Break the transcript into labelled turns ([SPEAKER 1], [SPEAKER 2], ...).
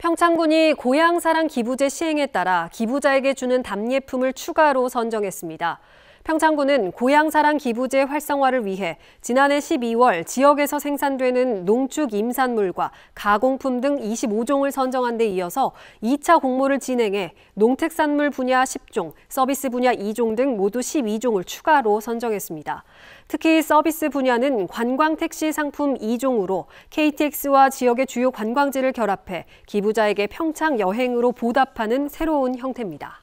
[SPEAKER 1] 평창군이 고향사랑 기부제 시행에 따라 기부자에게 주는 답례품을 추가로 선정했습니다. 평창군은 고향사랑 기부제 활성화를 위해 지난해 12월 지역에서 생산되는 농축 임산물과 가공품 등 25종을 선정한 데 이어서 2차 공모를 진행해 농특산물 분야 10종, 서비스 분야 2종 등 모두 12종을 추가로 선정했습니다. 특히 서비스 분야는 관광택시 상품 2종으로 KTX와 지역의 주요 관광지를 결합해 기부자에게 평창 여행으로 보답하는 새로운 형태입니다.